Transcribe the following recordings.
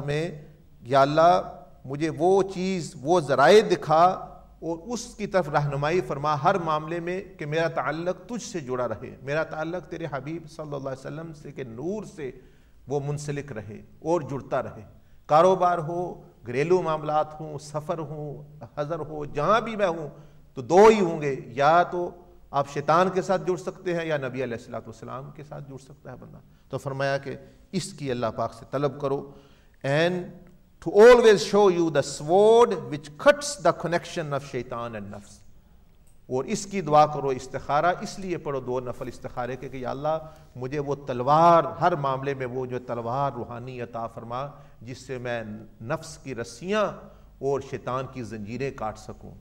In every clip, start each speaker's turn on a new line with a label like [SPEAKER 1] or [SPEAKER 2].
[SPEAKER 1] में या अल्लाह मुझे वो चीज़ वो ज़राए दिखा और उसकी तरफ रहनुमाई फरमा हर मामले में कि मेरा ताल्लक तुझ से जुड़ा रहे मेरा ताल्लक तेरे हबीब सल्लल्लाहु अलैहि वसल्लम से के नूर से वो मुंसलिक रहे और जुड़ता रहे कारोबार हो घरेलू मामला हों सफ़र हों हज़र हो जहाँ भी मैं हूँ तो दो ही होंगे या तो आप शैतान के साथ जुड़ सकते हैं या नबी सलाम के साथ जुड़ सकता है बंदा तो फरमाया कि इसकी अल्लाह पाक से तलब करो and to always show you the sword which cuts the connection of shaitan and nafs और इसकी दुआ करो इस्तारा इसलिए पढ़ो दो नफल इस्तारे के कि अल्लाह मुझे वो तलवार हर मामले में वो जो तलवार रूहानी अता फरमा जिससे मैं नफ्स की रस्सियाँ और शैतान की जंजीरें काट सकूँ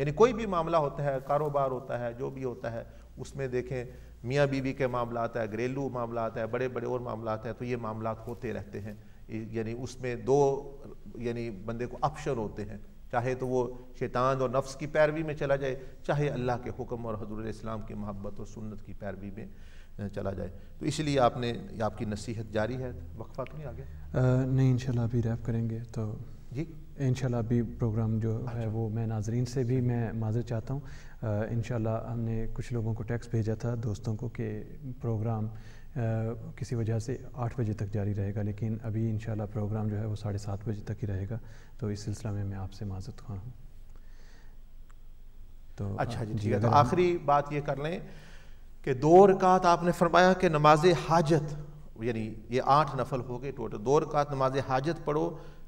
[SPEAKER 1] यानी कोई भी मामला होता है कारोबार होता है जो भी होता है उसमें देखें मियाँ बीवी के मामला आता है घरेलू मामला आता है बड़े बड़े और मामला आता है तो ये मामला होते रहते हैं यानी उसमें दो यानी बंदे को ऑप्शन होते हैं चाहे तो वो शैतान और नफ्स की पैरवी में चला जाए चाहे अल्लाह के हुक्म और हजूर इस्लाम की मोहब्बत और सुन्नत की पैरवी में चला जाए तो इसलिए आपने आपकी नसीहत जारी है वक्फा तो नहीं
[SPEAKER 2] आ नहीं इंशाल्लाह अभी रैप करेंगे तो जी इंशाल्लाह अभी प्रोग्राम जो अच्छा। है वो मैं नाजरीन से भी अच्छा। मैं माजर चाहता हूँ इन हमने कुछ लोगों को टैक्स भेजा था दोस्तों को कि प्रोग्राम किसी वजह से आठ बजे तक जारी रहेगा लेकिन अभी इन प्रोग्राम जो है वो साढ़े सात बजे तक ही रहेगा तो इस सिलसिला में मैं आपसे माजत खान हूँ तो अच्छा जी ठीक है तो आखिरी
[SPEAKER 1] बात ये कर लें कि दो रकात आपने फरमाया कि नमाज हाजत यानी ये आठ नफल हो गए टोटल दो रकात नमाज हाजत पढ़ो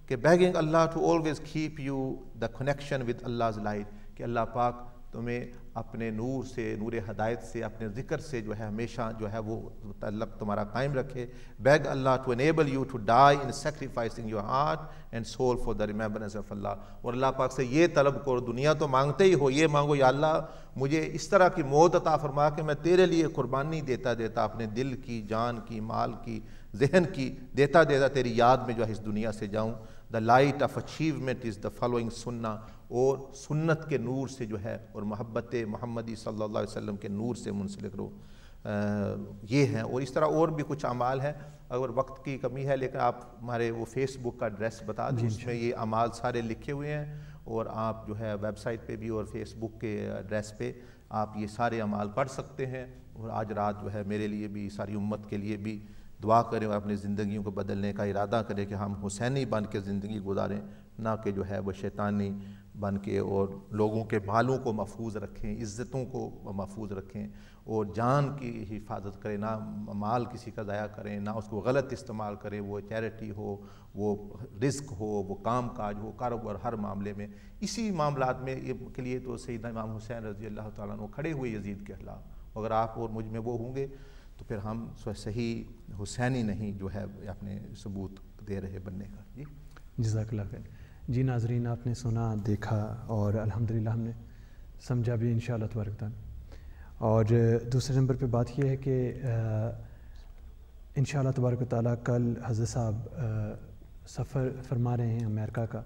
[SPEAKER 1] कि begging Allah to always keep you the connection with Allah light कि अल्लाह पाक तुम्हें अपने नूर से नूर हदायत से अपने ज़िक्र से जो है हमेशा जो है वो तल्लक तुम्हारा कायम रखे beg Allah to enable you to die in sacrificing your heart and soul for the remembrance Allah और अल्लाह पाक से ये तलब करो दुनिया तो मांगते ही हो ये मांगो या अल्लाह मुझे इस तरह की मौत अता फरमा कि मैं तेरे लिए कुर्बानी देता देता अपने दिल की जान की माल की जहन की देता देता तेरी याद में जो है इस दुनिया से जाऊँ the light of achievement is the following सुन्ना और सुन्नत के नूर से जो है और महब्बत महमदी सल्ला वसम के नूर से मुंसलिक रहो ये हैं और इस तरह और भी कुछ अमाल हैं अगर वक्त की कमी है लेकिन आप हमारे वो फेसबुक का एड्रेस बता दें उसमें ये अमाल सारे लिखे हुए हैं और आप जो है वेबसाइट पे भी और फेसबुक के एड्रेस पे आप ये सारे अमाल पढ़ सकते हैं और आज रात जो है मेरे लिए भी सारी उम्मत के लिए भी दुआ करें और अपनी ज़िंदगियों को बदलने का इरादा करें कि हम हुसैनी बन के ज़िंदगी गुजारें ना कि जो है वह शैतानी बन के और लोगों के बालों को महफूज रखें इज़्ज़तों को महफूज रखें और जान की हिफाजत करें ना माल किसी का ज़ाया करें ना उसको गलत इस्तेमाल करें वो चैरिटी हो वो रिस्क हो वो काम काज हो कारोबार हर मामले में इसी मामला में के लिए तो सईद इमाम हुसैन रजी अल्लाह तुम खड़े हुए यजीद के खिलाफ अगर आप और मुझ में वो होंगे तो फिर हम सही हुसैनी नहीं जो है अपने सबूत दे रहे बनने का जी
[SPEAKER 2] जजाकल्ला खैर जी नाजरीन आपने सुना देखा और अलहमदिल्ला हमने समझा भी इन शाह और दूसरे नंबर पे बात यह है कि इन शबारक ताली कल हजर साहब सफ़र फरमा रहे हैं अमेरिका का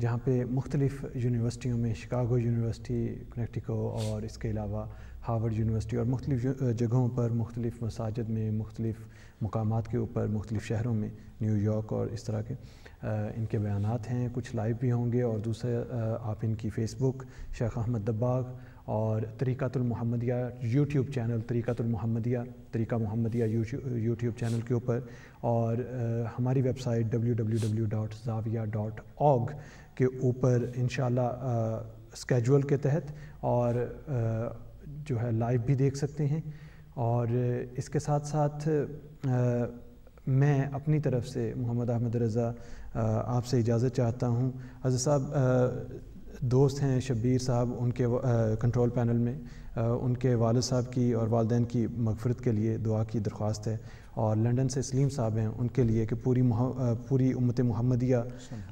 [SPEAKER 2] जहाँ पे मुख्तलिफ़ यूनिवर्सिटियों में शिकागो यूनिवर्सिटी कनेक्टिको और इसके अलावा हार्वर्ड यूनिवर्सिटी और मुख्तु जगहों पर मुख्तलिफ़ मसाजद में मुख्तलिफ़ मकाम के ऊपर मुख्तलिफ़ शहरों में न्यूयॉर्क और इस तरह के इनके बयान हैं कुछ लाइव भी होंगे और दूसरे आप इनकी फ़ेसबुक शेख अहमद दब्बाग और तरीक़ातमहमदिया यूट्यूब चैनल तरीक़ातमहमदिया तरीका महमदिया यूट्यूब चैनल के ऊपर और आ, हमारी website W W W dot जाविया डॉट ऑग के ऊपर इन स्केजुअल के तहत और आ, जो है लाइव भी देख सकते हैं और इसके साथ साथ आ, मैं अपनी तरफ से मोहम्मद अहमद रज़ा आपसे इजाज़त चाहता हूँ हज़र साहब दोस्त हैं शब्बीर साहब उनके कंट्रोल पैनल में उनके वालद साहब की और वालदेन की मगफरत के लिए दुआ की दरख्वास्त है और लंदन से सलीम साहब हैं उनके लिए कि पूरी पूरी उम्मत महमदिया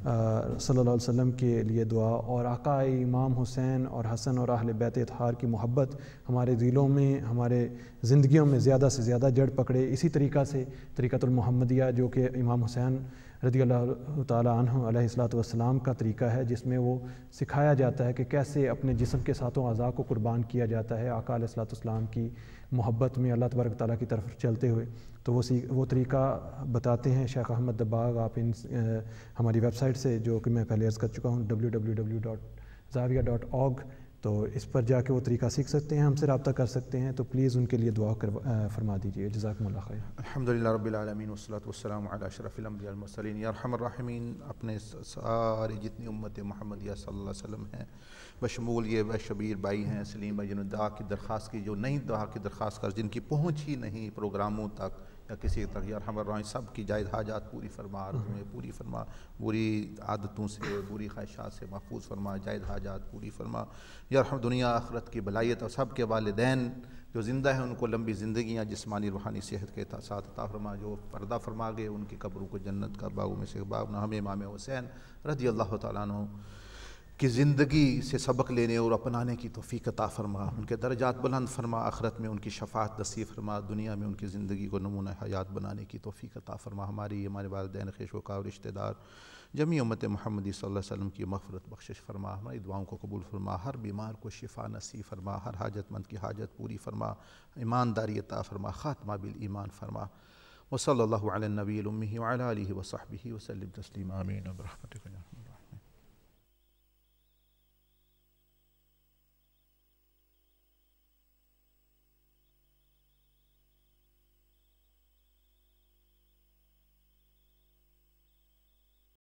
[SPEAKER 2] सल्लल्लाहु अलैहि वसल्लम के लिए दुआ और आका इमाम हुसैन और हसन और अहल बैत इतहार की मोहब्बत हमारे दिलों में हमारे ज़िंदगियों में ज़्यादा से ज़्यादा जड़ पकड़े इसी तरीक़ा से तरीक़तमहमदिया जो कि इमाम हुसैन रदी तसलाम का तरीका है जिसमें वो सिखाया जाता है कि कैसे अपने जिसम के साथों अज़ा को कुर्बान किया जाता है आका सलाम की मोहब्बत में अल्लाह तबरक ताली की तरफ चलते हुए तो तो वो सी वो तरीका बताते हैं शेख अहमद दबाग आप इन आ, हमारी वेबसाइट से जो कि मैं पहले अर्ज़ कर चुका हूँ डब्ल्यू डब्ल्यू डब्ल्यू डॉट जाविया डॉट तो इस पर जाके वो तरीका सीख सकते हैं हमसे रबता कर सकते हैं तो प्लीज़ उनके लिए दुआ कर फरमा दीजिए जजाक खैर
[SPEAKER 1] अलहमदिल्ला वसलम वसलाम शरफ़िलमसलिन यरहमरहमीन अपने सारे जितनी उम्मत महमद सल्लल्लाहु हैं बशमूल ये बशबीर भाई हैं सलीम भाई जिन्होंने दुआ की दरख्वास की जो नई दुआ की दरख्वास कर जिनकी पहुँच ही नहीं प्रोग्रामों तक या किसी तरह यार हम सब की जायद हाजात पूरी फरमा हाँ। में पूरी फरमा बुरी आदतों से बुरी ख्वाहिशात से महफूज फरमा जायद हाजात पूरी फरमा या हम दुनिया आखरत की भलाइत और सब के वालदेन जो ज़िंदा हैं उनको लंबी ज़िंदियाँ जिसमानी रूहानी सेहत के साथ अता फरमा जो पर्दा फरमा गए उनकी कब्रों को जन्नत का बाग में से बाग हमें इमाम हुसैन रदी अल्लाह तु कि ज़िंदगी से सबक लेने और अपनाने की तोफ़ी अता फ़रमा उनके दर्जात बुलंद फरमा आखरत में उनकी शफात दसी फरमा दुनिया में उनकी ज़िंदगी को नमूना हयात बनाने की तोफ़ी अता फ़रमा हमारी हमारे वालदेन खेशोका और रिश्तेदार जमी उमत महमदी वसल्लम की मफरत बख्शिश फरमा हमारी दुआओं को कबूल फरमा हर बीमार को शिफा नसी फरमा हर हाजतमंद की हाजत पूरी फरमा ईमानदारी अता फरमा ख़ात्मा बिल ईमान फरमा वसल नबी उम्मी वाली वसलम आमीन